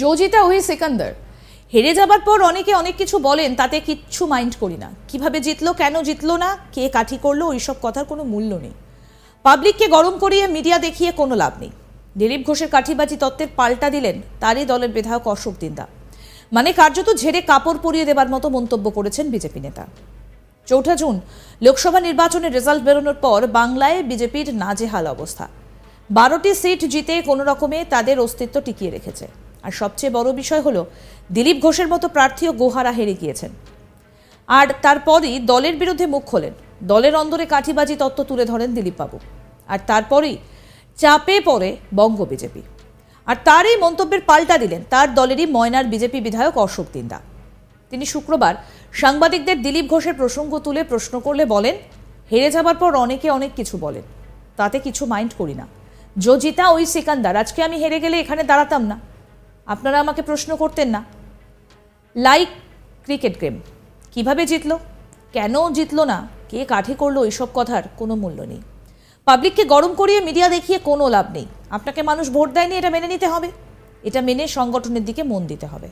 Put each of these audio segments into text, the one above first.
জোজিটা ওই সিকান্দার হেরে যাবার পর অনেকে অনেক কিছু বলেন তাতে কিচ্ছু মাইন্ড করি না কিভাবে জিতলো কেন জিতলো না কে কাঠি করলো ওইসব কথার কোনো মূল্য নেই পাবলিককে গরম করিয়ে মিডিয়া দেখিয়ে কোনো লাভ নেই দিলীপ ঘোষের কাঠিবাজি তত্ত্বের পাল্টা দিলেন তারই দলের বিধায়ক অশোক দিন্দা মানে কার্যত ঝেড়ে কাপড় পরিয়ে দেবার মতো মন্তব্য করেছেন বিজেপি নেতা চৌঠা জুন লোকসভা নির্বাচনের রেজাল্ট বেরোনোর পর বাংলায় বিজেপির নাজেহাল অবস্থা বারোটি সিট জিতে কোনো রকমে তাদের অস্তিত্ব টিকিয়ে রেখেছে আর সবচেয়ে বড় বিষয় হলো দিলীপ ঘোষের মতো প্রার্থীও গোহারা হেরে গিয়েছেন আর তারপরই দলের বিরুদ্ধে মুখ খোলেন দলের অন্দরে কাঠিবাজি তত্ত্ব তুলে ধরেন দিলীপবাবু আর তারপরেই চাপে পড়ে বঙ্গ বিজেপি আর তার এই মন্তব্যের পাল্টা দিলেন তার দলেরই ময়নার বিজেপি বিধায়ক অশোক দিন্দা তিনি শুক্রবার সাংবাদিকদের দিলীপ ঘোষের প্রসঙ্গ তুলে প্রশ্ন করলে বলেন হেরে যাবার পর অনেকে অনেক কিছু বলেন তাতে কিছু মাইন্ড করি না যো জিতা ওই সিকান্দার আজকে আমি হেরে গেলে এখানে দাঁড়াতাম না আপনারা আমাকে প্রশ্ন করতেন না লাইক ক্রিকেট গেম কিভাবে জিতল কেন জিতল না কে কাঠে করলো এসব কথার কোনো মূল্য নেই পাবলিককে গরম করিয়ে মিডিয়া দেখিয়ে কোনো লাভ নেই আপনাকে মানুষ ভোট দেয়নি এটা মেনে নিতে হবে এটা মেনে সংগঠনের দিকে মন দিতে হবে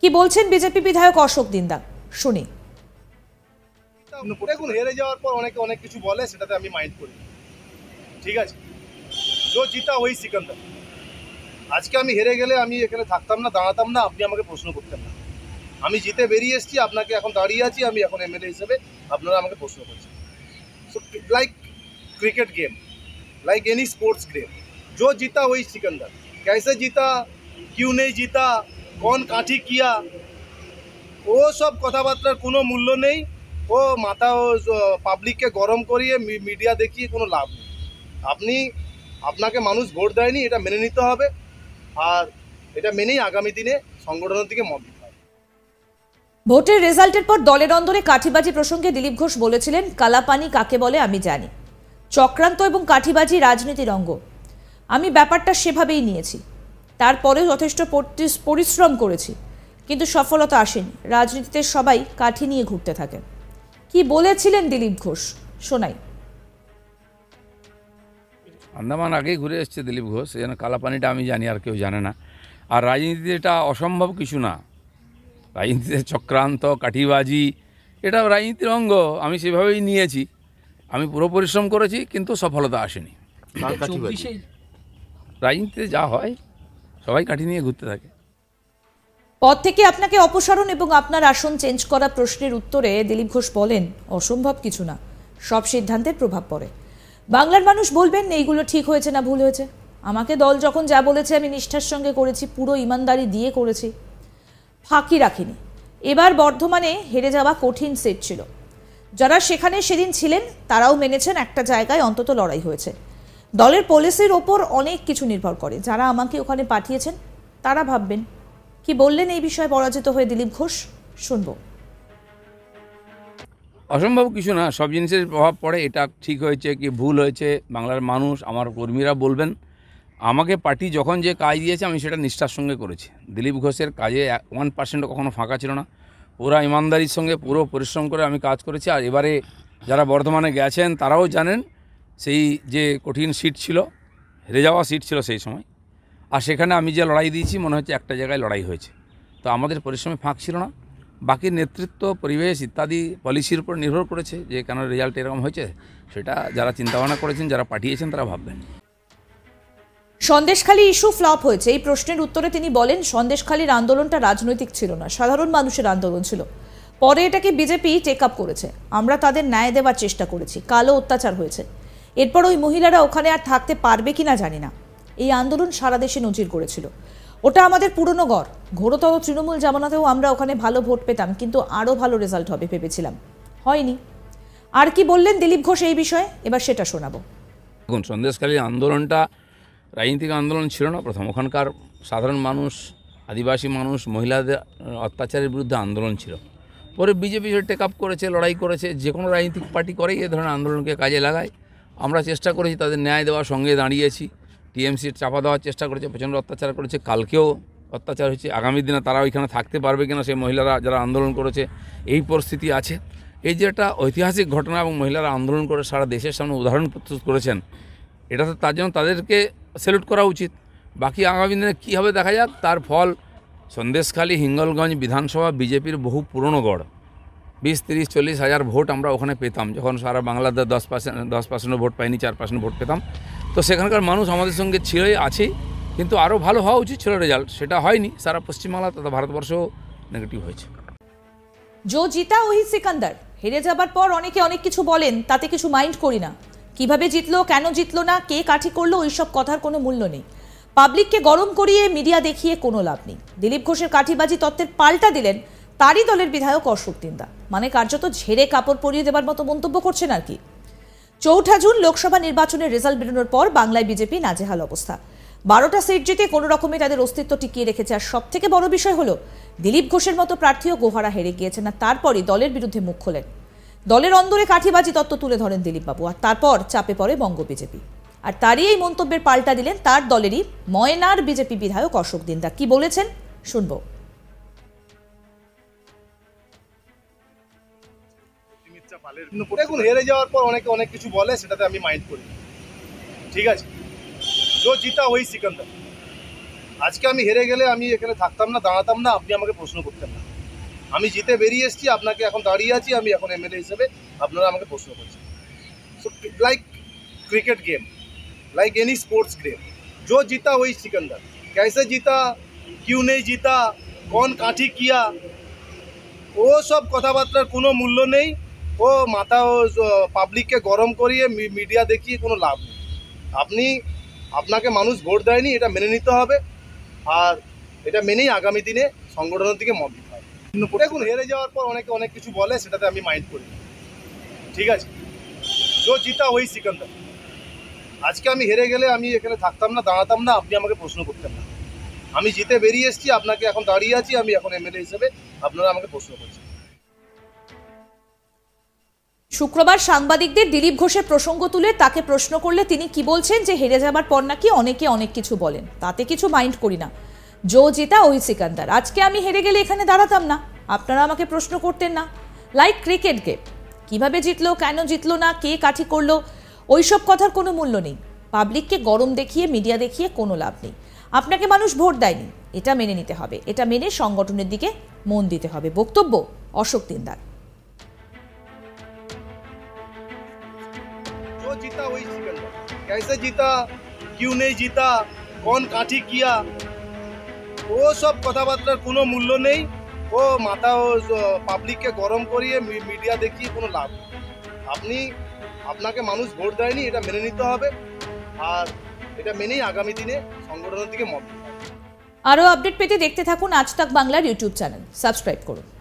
কি বলছেন বিজেপি বিধায়ক অশোক দিন্দা শুনি দেখুন হেরে যাওয়ার পর অনেকে অনেক কিছু বলে সেটাতে আমি মাইন্ড করি ঠিক আছে আজকে আমি হেরে গেলে আমি এখানে থাকতাম না দাঁড়াতাম না আপনি আমাকে প্রশ্ন করতেন না আমি জিতে বেরিয়ে এসেছি আপনাকে এখন দাঁড়িয়ে আছি আমি এখন এমএলএ হিসেবে আপনারা আমাকে প্রশ্ন করছেন so like cricket game like any sports game যো জিতা ওই সিকন্দার ক্যাসে জিতা কেউ নেই জিতা কন কাঠি কিয়া ও সব কথাবার্তার কোনো মূল্য নেই ও মাথা ও পাবলিককে গরম করিয়ে মিডিয়া দেখিয়ে কোনো লাভ নেই আপনি আপনাকে মানুষ ভোট দেয়নি এটা মেনে নিতে হবে আর এটা মেনেই আগামী দিনে সংগঠনের দিকে মত ভোটের রেজাল্টের পর দলের অন্দরে কাঠিবাজি প্রসঙ্গে দিলীপ ঘোষ বলেছিলেন কালাপানি কাকে বলে আমি জানি চক্রান্ত এবং কাঠিবাজি রাজনীতির অঙ্গ আমি ব্যাপারটা সেভাবেই নিয়েছি তারপরেও যথেষ্ট পরিশ্রম করেছি কিন্তু সফলতা আসেনি রাজনীতিতে সবাই কাঠি নিয়ে ঘুরতে থাকেন কি বলেছিলেন দিলীপ ঘোষ শোনাই আন্দামান আগেই ঘুরে এসছে দিলীপ ঘোষ এই জন্য কালাপানিটা আমি জানি আর কেউ জানে না আর রাজনীতিতে এটা অসম্ভব কিছু না রাজনীতিতে চক্রান্ত কাঠিবাজি এটা রাজনীতির অঙ্গ আমি সেভাবেই নিয়েছি আমি পুরো পরিশ্রম করেছি কিন্তু সফলতা আসেনি রাজনীতিতে যা হয় সবাই কাঠি নিয়ে ঘুরতে থাকে পদ থেকে আপনাকে অপসারণ এবং আপনার আসন চেঞ্জ করা প্রশ্নের উত্তরে দিলীপ ঘোষ বলেন অসম্ভব কিছু না সব সিদ্ধান্তের প্রভাব পড়ে বাংলার মানুষ বলবেন না এইগুলো ঠিক হয়েছে না ভুল হয়েছে আমাকে দল যখন যা বলেছে আমি নিষ্ঠার সঙ্গে করেছি পুরো ইমানদারি দিয়ে করেছি ফাঁকি রাখিনি এবার বর্ধমানে হেরে যাওয়া কঠিন সেট ছিল যারা সেখানে সেদিন ছিলেন তারাও মেনেছেন একটা জায়গায় অন্তত লড়াই হয়েছে দলের পলিসির ওপর অনেক কিছু নির্ভর করে যারা আমাকে ওখানে পাঠিয়েছেন তারা ভাববেন কি বললেন এই বিষয়ে পরাজিত হয়ে দিলীপ ঘোষ শুনবো অসম্ভব কিছু না সব জিনিসের প্রভাব পড়ে এটা ঠিক হয়েছে কি ভুল হয়েছে বাংলার মানুষ আমার কর্মীরা বলবেন আমাকে পার্টি যখন যে কাজ দিয়েছে আমি সেটা নিষ্ঠার সঙ্গে করেছি দিলীপ ঘোষের কাজে ওয়ান পার্সেন্টও কখনো ফাঁকা ছিল না ওরা ইমানদারির সঙ্গে পুরো পরিশ্রম করে আমি কাজ করেছি আর এবারে যারা বর্ধমানে গেছেন তারাও জানেন সেই যে কঠিন সিট ছিল হেরে যাওয়া সিট ছিল সেই সময় আর সেখানে আমি যে লড়াই দিয়েছি মনে হচ্ছে একটা জায়গায় লড়াই হয়েছে তো আমাদের পরিশ্রমে ফাঁক ছিল না বাকি নেতৃত্ব পরিবেশ ইত্যাদি পলিসির উপর নির্ভর করেছে যে কেন রেজাল্ট এরকম হয়েছে সেটা যারা চিন্তাভাবনা করেছেন যারা পাঠিয়েছেন তারা ভাববেন সন্দেশখালী ইস্যু ফ্লপ হয়েছে এই প্রশ্নের উত্তরে তিনি বলেন সন্দেশখালীর আন্দোলনটা রাজনৈতিক ছিল না সাধারণ মানুষের আন্দোলন ছিল পরে এটাকে বিজেপি টেক আপ করেছে আমরা তাদের ন্যায় দেওয়ার চেষ্টা করেছি কালো অত্যাচার হয়েছে এরপর ওই মহিলারা ওখানে আর থাকতে পারবে কিনা জানি না এই আন্দোলন সারা দেশে নজির করেছিল ওটা আমাদের পুরনো গড় ঘোরতর তৃণমূল জামানাতেও আমরা ওখানে ভালো ভোট পেতাম কিন্তু আরও ভালো রেজাল্ট হবে ভেবেছিলাম হয়নি আর কি বললেন দিলীপ ঘোষ এই বিষয়ে এবার সেটা শোনাবো দেখুন সন্দেশকালীন আন্দোলনটা রাজনৈতিক আন্দোলন ছিল না প্রথম ওখানকার সাধারণ মানুষ আদিবাসী মানুষ মহিলাদের অত্যাচারের বিরুদ্ধে আন্দোলন ছিল পরে বিজেপি টেক আপ করেছে লড়াই করেছে যে কোনো রাজনৈতিক পার্টি করেই এ ধরনের আন্দোলনকে কাজে লাগায় আমরা চেষ্টা করেছি তাদের ন্যায় দেওয়ার সঙ্গে দাঁড়িয়েছি টিএমসি চাপা দেওয়ার চেষ্টা করেছে প্রচণ্ড অত্যাচার করেছে কালকেও অত্যাচার হয়েছে আগামী দিনে তারা ওইখানে থাকতে পারবে কিনা সেই মহিলারা যারা আন্দোলন করেছে এই পরিস্থিতি আছে এই যে একটা ঐতিহাসিক ঘটনা এবং মহিলারা আন্দোলন করে সারা দেশের সামনে উদাহরণ প্রস্তুত করেছেন এটা তো তার জন্য তাদেরকে সেলুট করা উচিত বাকি আগামী দিনে কী হবে দেখা যাক তার ফল সন্দেশখালী হিঙ্গলগঞ্জ বিধানসভা বিজেপির বহু পুরনো গড় বিশ তিরিশ চল্লিশ হাজার ভোট আমরা ওখানে পেতাম যখন সারা বাংলাদেশ দশ পার্সেন্ট দশ পার্সেন্টও ভোট পাইনি চার পার্সেন্ট ভোট পেতাম তো সেখানকার মানুষ আমাদের সঙ্গে ছেড়ে আছেই কিন্তু আরও ভালো হওয়া উচিত ছিল রেজাল্ট সেটা হয়নি সারা পশ্চিমবাংলা তথা ভারতবর্ষ নেগেটিভ হয়েছে জো জিতা ওই সিকান্দার হেরে যাবার পর অনেকে অনেক কিছু বলেন তাতে কিছু মাইন্ড করি না কিভাবে জিতলো কেন জিতলো না কে কাঠি করলো ওইসব কথার কোনো মূল্য নেই পাবলিককে গরম করিয়ে মিডিয়া দেখিয়ে কোনো লাভ নেই দিলীপ ঘোষের কাঠিবাজি তত্ত্বের পাল্টা দিলেন তারই দলের বিধায়ক অশোক দিন্দা মানে কার্যত ঝেড়ে কাপড় পরিয়ে দেবার মতো মন্তব্য করছেন আর কি চৌঠা জুন লোকসভা নির্বাচনের রেজাল্ট বেরোনোর পর বাংলায় বিজেপি নাজেহাল অবস্থা বারোটা সিট জিতে কোনো রকমে তাদের অস্তিত্ব টিকিয়ে রেখেছে আর সব থেকে বড় বিষয় হলো দিলীপ ঘোষের মতো প্রার্থীও গোহারা হেরে গিয়েছেন আর তারপরই দলের বিরুদ্ধে মুখ খোলেন দলের অন্দরে কাঠিবাজি তত্ত্ব তুলে ধরেন দিলীপবাবু আর তারপর চাপে পড়ে বঙ্গ বিজেপি আর তারই এই মন্তব্যের পাল্টা দিলেন তার দলেরই ময়নার বিজেপি বিধায়ক অশোক দিন্দা কি বলেছেন শুনবো দেখুন হেরে যাওয়ার পর অনেকে অনেক কিছু বলে সেটাতে আমি মাইন্ড করি ঠিক আছে জো জিতা ওই সিকান্দার আজকে আমি হেরে গেলে আমি এখানে থাকতাম না দাঁড়াতাম না আপনি আমাকে প্রশ্ন করতেন না আমি জিতে বেরিয়ে এসেছি আপনাকে এখন দাঁড়িয়ে আছি আমি এখন এমএলএ হিসেবে আপনারা আমাকে প্রশ্ন করছেন so like cricket game like any sports game যো জিতা ওই सिकंदर ক্যাসে জিতা কিউ নেই জিতা কন কাঠি কিয়া ও সব কথাবার্তার কোনো মূল্য নেই ও মাথা ও পাবলিককে গরম করিয়ে মিডিয়া দেখিয়ে কোনো লাভ নেই আপনি আপনাকে মানুষ ভোট দেয়নি এটা মেনে নিতে হবে আর এটা মেনেই আগামী দিনে সংগঠনের দিকে মত দিতে হবে দেখুন হেরে যাওয়ার পর অনেকে অনেক কিছু বলে সেটাতে আমি মাইন্ড করি ঠিক আছে যো জিতা ওই সিকান্দার আজকে আমি হেরে গেলে আমি এখানে থাকতাম না দাঁড়াতাম না আপনি আমাকে প্রশ্ন করতেন না আমি জিতে বেরিয়ে এসেছি আপনাকে এখন দাঁড়িয়ে আছি আমি এখন এমএলএ হিসেবে আপনারা আমাকে প্রশ্ন করছেন শুক্রবার সাংবাদিকদের দিলীপ ঘোষের প্রসঙ্গ তুলে তাকে প্রশ্ন করলে তিনি কি বলছেন যে হেরে যাবার পর নাকি অনেকে অনেক কিছু বলেন তাতে কিছু মাইন্ড করি না জো জিতা ওই সিকান্দার আজকে আমি হেরে গেলে এখানে দাঁড়াতাম না আপনারা আমাকে প্রশ্ন করতেন না লাইক ক্রিকেট গেম কিভাবে জিতলো কেন জিতলো না কে কাঠি করলো ওইসব কথার কোনো মূল্য নেই পাবলিককে গরম দেখিয়ে মিডিয়া দেখিয়ে কোনো লাভ নেই আপনাকে মানুষ ভোট দেয়নি এটা মেনে নিতে হবে এটা মেনে সংগঠনের দিকে মন দিতে হবে বক্তব্য অশোক দিনদার जीता वही सिकंदर कैसे जीता क्यों नहीं जीता কোন কাঠি কিয়া ও সব কথাবার্তার কোনো মূল্য নেই ও মাথা পাবলিককে গরম করিয়ে মিডিয়া দেখিয়ে কোনো লাভ আপনি আপনাকে মানুষ ভোট দেয়নি এটা মেনে নিতে হবে আর এটা মেনেই আগামী দিনে সংগঠনের দিকে মত আরও আপডেট পেতে দেখতে থাকুন আজ তাক বাংলার ইউটিউব চ্যানেল সাবস্ক্রাইব করুন